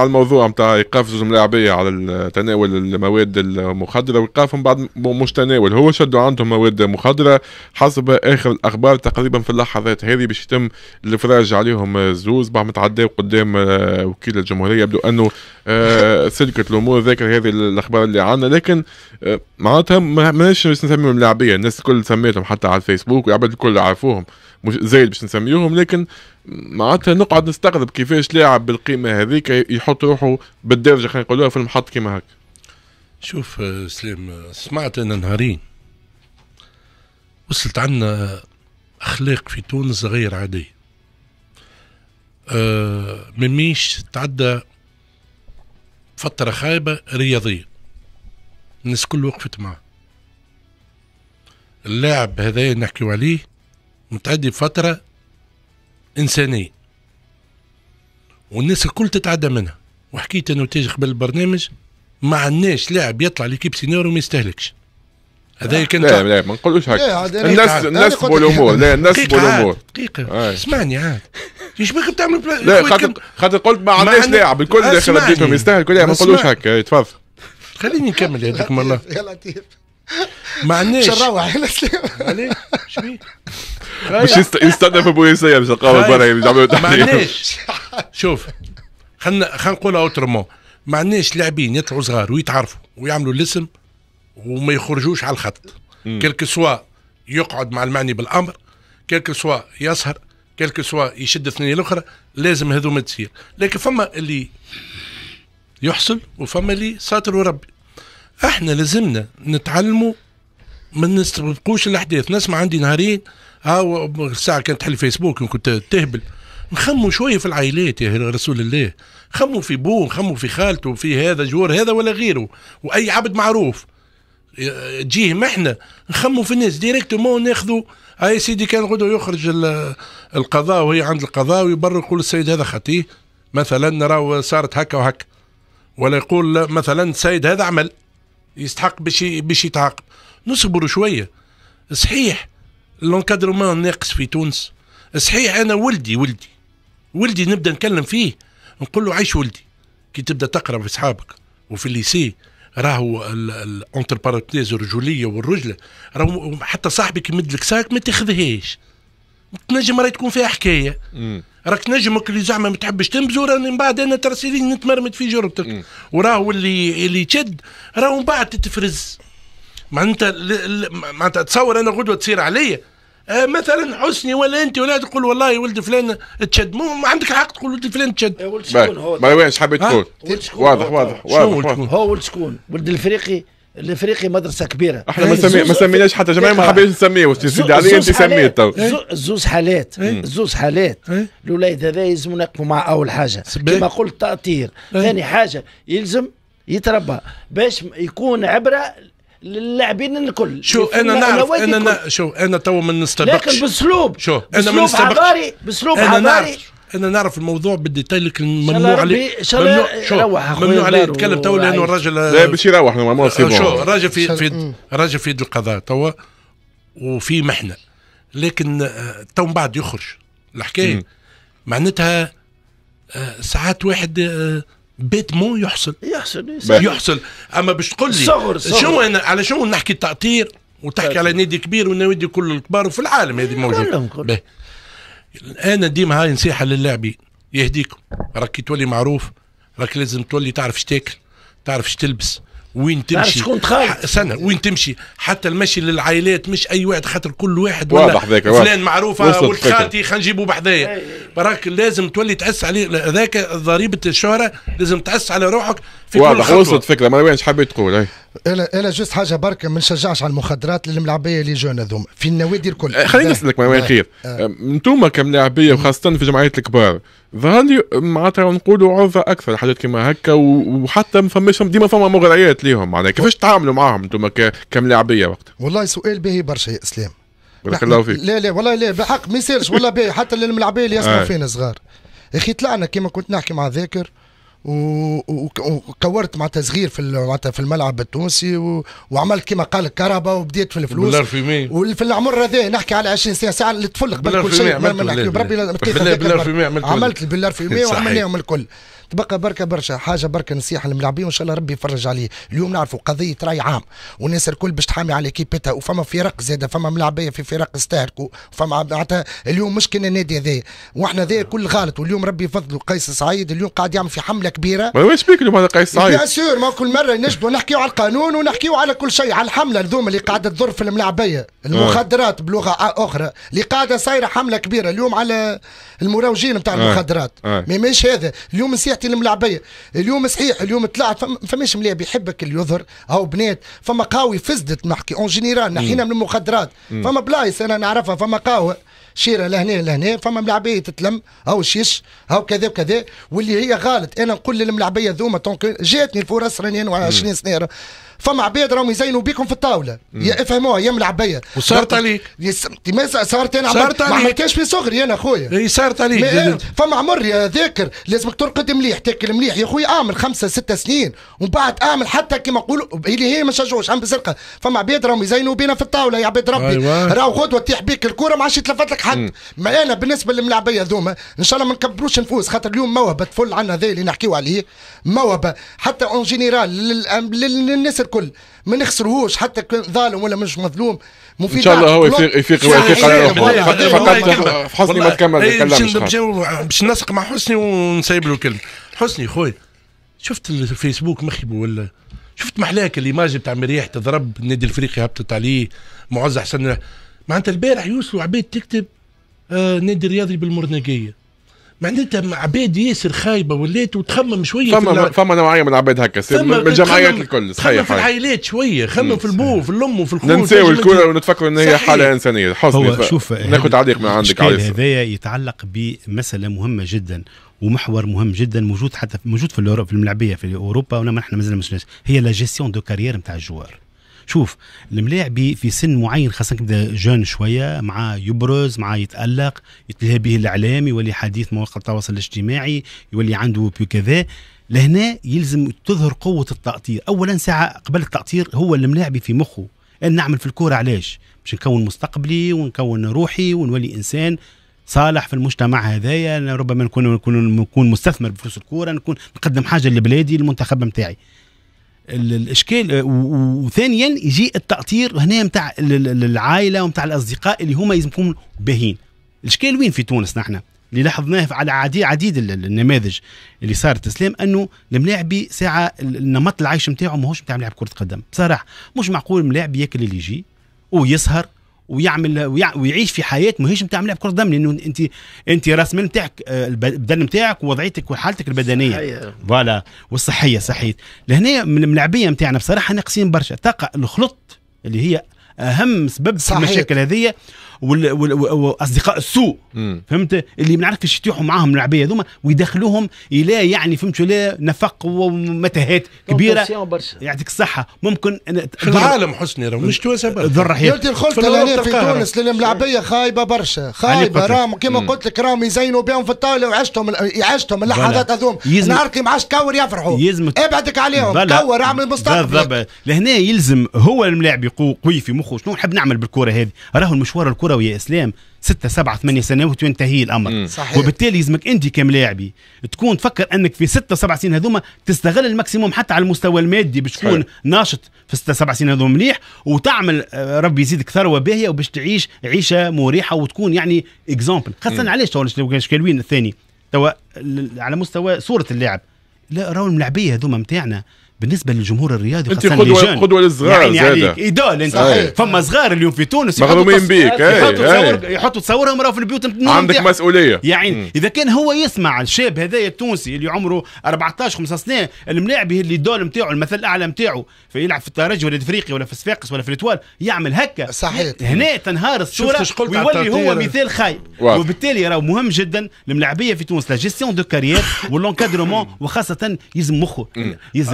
على الموضوع نتاع ايقاف زوج ملاعبيه على تناول المواد المخدره وايقافهم بعد مش تناول هو شدوا عندهم مواد مخدره حسب اخر الاخبار تقريبا في اللحظات هذه باش يتم الافراج عليهم زوز بعد ما تعداوا قدام آه، وكيل الجمهوريه يبدو انه آه، سلكت الامور ذاكر هذه الاخبار اللي عندنا لكن آه، معناتها ماناش نسميهم ملاعبيه الناس الكل سميتهم حتى على الفيسبوك والعباد الكل عرفوهم مش زايد باش نسميوهم لكن معناتها نقعد نستغرب كيفاش لاعب بالقيمه هذيك يحط روحه بالدرجه خلينا نقولوها في المحط كيما هكا شوف آه، سلام آه، سمعت انا نهارين وصلت عندنا اخلاق في تونس غير عاديه أه مميش تعدى فتره خايبه رياضيه الناس كل وقفت معه اللاعب هذا نحكيو عليه متعدي بفترة إنسانية والناس الكل تتعدى منها وحكيت أنا تيجي قبل البرنامج ما عندناش لاعب يطلع ليكيب سينيور وما يستهلكش هذا كان لا لا ما نقولوش هكا الناس نسبوا الامور لا نسبوا الامور دقيقه آه. اسمعني عاد ايش بك بتعمل بلا... لا خاطر خاطر قلت ما عندناش لاعب الكل داخل بيتهم يستاهل كل ما نقولوش هكا تفضل خليني نكمل هذيك مره يا لطيف ما عندناش باش نروح هنا سليم شبيه مش يستنى في بوينس يعني، مش القهوه برا يعملوا ما عندناش شوف خلينا خلينا نقولها اوترمون ما عندناش لاعبين يطلعوا صغار ويتعرفوا ويعملوا الاسم وما يخرجوش على الخط كلك سوا يقعد مع المعني بالامر كلك سوا يسهر كلك سوا يشد اثنين الاخرى لازم هذوما تصير لكن فما اللي يحصل وفما اللي ساتر وربي احنا لازمنا نتعلموا ما نستبقوش الاحداث نسمع عندي نهارين ها الساعه كانت تحل فيسبوك كنت تهبل نخموا شويه في العائلات يا رسول الله خموا في بوه خموا في خالته في هذا جور هذا ولا غيره واي عبد معروف تجيهم احنا نخموا في الناس ديريكتومون ناخذوا يا سيدي كان غدوه يخرج القضاء وهي عند القضاء ويبرر يقول السيد هذا خطيه مثلا راهو صارت هكا وهكا ولا يقول مثلا السيد هذا عمل يستحق باش باش يتعاقب نصبروا شويه صحيح لونكادرومون ناقص في تونس صحيح انا ولدي ولدي ولدي نبدا نكلم فيه نقول له عيش ولدي كي تبدا تقرا في اصحابك وفي الليسي راهو اونتر بارتيز الرجوليه والرجله راهو حتى صاحبك يمد لك ساك ما تاخذهاش تنجم راهي تكون فيها حكايه راك نجمك اللي زعما ما تحبش تنبزو راني من بعد انا ترى نتمرمد في جربتك وراهو اللي اللي تشد راهو من بعد تتفرز معناتها معناتها تصور انا غدوه تصير عليا آه مثلا حسني ولا انت ولا تقول والله ولد فلان تشد مو عندك حق تقول ولد فلان تشد آه، ولد شكون هو ما حبيت تقول واضح واضح واضح هو ولد شكون ولد الافريقي الافريقي مدرسه كبيره احنا ما سمي... ما سميناش حتى جماعه ما حبيناش نسميه واش زو... علي انت سميت زوز حالات إيه. زوز حالات إيه. الولاد هذا يلزم نقفوا مع اول حاجه كما قلت تاطير إيه. ثاني حاجه يلزم يتربى باش يكون عبره للاعبين الكل شو انا نعرف انا شو انا تو ما نستبقش لكن باسلوب شو انا باسلوب عباري باسلوب عباري انا نعرف الموضوع بالديتيل لكن ممنوع عليه ممنوع يروح ممنوع عليه يتكلم تو لانه الراجل لا باش يروح نورمالمون سي بون شو الراجل في في الراجل في يد القضاء توا وفي محنه لكن آه، تو من بعد يخرج الحكايه معناتها آه، ساعات واحد آه، مو يحصل يحصل يحصل اما باش تقول لي صغر صغر. شو انا على شنو نحكي تأطير وتحكي على نادي كبير ونادي كل الكبار وفي العالم هذه موجوده انا ديما هاي نصيحه للاعبي يهديكم راك تولي معروف راك لازم تولي تعرف شتاكل تعرف شتلبس وين تمشي شكون تخاف سنة وين تمشي حتى المشي للعائلات مش اي واحد خاطر كل واحد ولا فلان معروف ولد خالتي خلينا نجيبه بحذايا براك لازم تولي تعس عليه هذاك ضريبه الشهره لازم تعس على روحك في كل خطوه وصلت فكره ما وينش حبيت تقول اي الا الا جست حاجه برك ما نشجعش على المخدرات للملاعبيه اللي جون هذوما في النوادي الكل أه، خليني نسالك مروان خير انتم آه. أه، كملاعبيه وخاصه في جمعيات الكبار ظهر لي معناتها نقولوا عرضه اكثر حاجات كما هكا وحتى ما فماش ديما فما مغريات ليهم معناها كيفاش تعاملوا معاهم انتم كملاعبيه وقتها والله سؤال باهي برشا يا اسلام بارك الله فيك لا لا والله لا بحق ما يسالش والله باهي حتى للملاعبيه اللي يسمعوا آه. فينا صغار اخي طلعنا كما كنت نحكي مع ذاكر وكورت معناتها صغير في معناتها في الملعب التونسي و... وعملت كما قال الكهرباء وبديت في الفلوس في وفي العمر هذا نحكي على 20 سنه ساعه اللي قبل كل شيء ما في بربي عملت بالار في عملت بالار في وعملناهم الكل تبقى بركه برشا حاجه بركه نصيحه للملاعبين وان شاء الله ربي يفرج عليه اليوم نعرفوا قضيه راي عام والناس الكل باش تحامي على كيبتها وفما فرق زاده فما ملاعبيه في فرق استهلكوا فما معناتها اليوم مش كنا النادي هذايا واحنا ذا كل غلط واليوم ربي يفضلوا قيس سعيد اليوم قاعد يعمل في حمله كبيره واش بيك اليوم هذا قيس سعيد بيان سور ما كل مره نجبوا نحكيوا على القانون ونحكيوا على كل شيء على الحمله الذوم اللي قاعده تضر في الملاعبيه المخدرات بلغه اخرى اللي قاعده صايره حمله كبيره اليوم على المروجين نتاع آه. المخدرات آه. ما مش هذا اليوم نسيح طبيعتي الملعبيه اليوم صحيح اليوم طلعت فم... فماش ملاعب يحبك اللي يظهر او بنات فما قاوي فسدت نحكي اون جينيرال نحينا من المخدرات فما بلايص انا نعرفها فما قهوه شيره لهنا لهنا فما ملعبيه تتلم او شيش او كذا وكذا واللي هي غالط انا نقول للملعبيه ذوما جاتني الفرص راني انا 20 سنه فما عباد راهم يزينوا بيكم في الطاوله يا افهموها يا ملعبيه وصارت عليك صارت انا صارت ما عملتهاش في صغري انا خويا اي صارت عليك فما عمر يا ذاكر لازمك ترقد مليح تاكل مليح يا خويا اعمل خمسه سته سنين ومن بعد اعمل حتى كما نقولوا اللي هي ما شجعوش عم بزرقه فما عباد راهم يزينوا بينا في الطاوله يا عباد ربي أيوة. راهو غدوه تيح بيك الكوره ما عادش يتلفت لك حد ما انا بالنسبه للملاعبيه ذوما ان شاء الله ما نكبروش نفوس خاطر اليوم موهبه تفل عنا ذي اللي نحكيو عليه موهبه حتى اون جينيرال للناس الكل ما نخسروهوش حتى كان ظالم ولا مش مظلوم مفيد ان شاء الله هو يفيق يفيق ويفيق فقط حسني ما تكمل آه، باش نسق مع حسني ونسيب له كلمه حسني خويا شفت الفيسبوك مخيب ولا شفت محلاك الايماج بتاع مريح تضرب النادي الافريقي هبطت عليه معز حسن معناتها البارح يوصلوا عباد تكتب آه، نادي رياضي بالمرنقيه معناتها عباد ياسر خايبه ولات وتخمم شويه فما فما نوعيه من العباد هكا من الجمعيات الكل صحيح خمم في العائلات شويه خمم في البو في الام وفي الخوت ننساو الكوره ونتفكروا ان هي حاله انسانيه حسني ف... شوف ناخذ تعليق من عندك هذا يتعلق بمساله مهمه جدا ومحور مهم جدا موجود حتى موجود في في الملعبيه في اوروبا ونحن مازلنا مش هي لا جيستيون دو كارير نتاع الجوار شوف الملاعب في سن معين خاصة يبدا جون شوية مع يبرز مع يتألق يتلهى به الإعلام يولي حديث مواقع التواصل الاجتماعي يولي عنده بيو كذا لهنا يلزم تظهر قوة التأطير أولا ساعة قبل التأطير هو الملاعب في مخه ان نعمل في الكورة علاش باش نكون مستقبلي ونكون روحي ونولي إنسان صالح في المجتمع هذايا ربما نكون نكون نكون مستثمر بفلوس الكوره نكون نقدم حاجه لبلادي المنتخب نتاعي الاشكال آه، وثانيا يجي التاطير هنا نتاع العائله ومتاع الاصدقاء اللي هما لازم يكونوا باهين الاشكال وين في تونس نحن اللي لاحظناه على عديد, عديد النماذج اللي صارت اسلام انه الملاعبي ساعه النمط العيش نتاعو ماهوش نتاع ملاعب كره قدم بصراحه مش معقول ملاعب ياكل اللي يجي ويسهر ويعمل ويعيش في حياه ماهيش نتاع ملعب كره قدم لانه انت انت راس المال نتاعك البدن نتاعك ووضعيتك وحالتك البدنيه فوالا والصحيه صحيت لهنا من الملاعبيه نتاعنا بصراحه ناقصين برشا الطاقه الخلط اللي هي اهم سبب في المشاكل هذه واصدقاء السوء فهمت اللي ما نعرفش يتيحوا معاهم اللعبيه هذوما ويدخلوهم الى يعني فهمت ولا نفق ومتاهات كبيره يعطيك الصحه ممكن في العالم حسني راه مش تونس ضر يا دخلت في تونس العبيه خايبه برشا خايبه راهم كما قلت لك راهم يزينوا بهم في الطاوله وعشتهم عشتهم اللحظات هذوما نهار كي معاش عادش يفرحوا ابعدك عليهم كور اعمل مستقبل لهنا يلزم هو الملاعب قوي في مخه شنو نحب نعمل بالكوره هذه راهو المشوار الكرة كروي يا اسلام ستة سبعة ثمانية سنوات وينتهي الامر صحيح. وبالتالي لازمك انت كملاعبي تكون تفكر انك في ستة سبع سنين هذوما تستغل الماكسيموم حتى على المستوى المادي باش تكون ناشط في ستة سبع سنين هذوما مليح وتعمل آه، ربي يزيدك ثروه باهيه وباش تعيش عيشه مريحه وتكون يعني اكزامبل خاصه علاش توا الثاني توا على مستوى صوره اللاعب لا راهو الملاعبيه هذوما نتاعنا بالنسبه للجمهور الرياضي انت قدوه قدوه للصغار يعني عليك يعني ايدول انت صحيح. فما صغار اليوم في تونس مغرومين بيك يحطوا يحطوا تصورهم راه في البيوت عندك مسؤوليه يعني اذا كان هو يسمع الشاب هذايا التونسي اللي عمره 14 15 سنه الملاعب اللي الدول نتاعو المثل الاعلى نتاعو فيلعب في الترجي ولا الافريقي ولا في صفاقس ولا في الاتوال يعمل هكا صحيح هنا تنهار الصوره ويولي هو مثال خايب وبالتالي راه مهم جدا الملاعبيه في تونس لا جيستيون دو كارير ولونكادرومون وخاصه يلزم مخه يلزم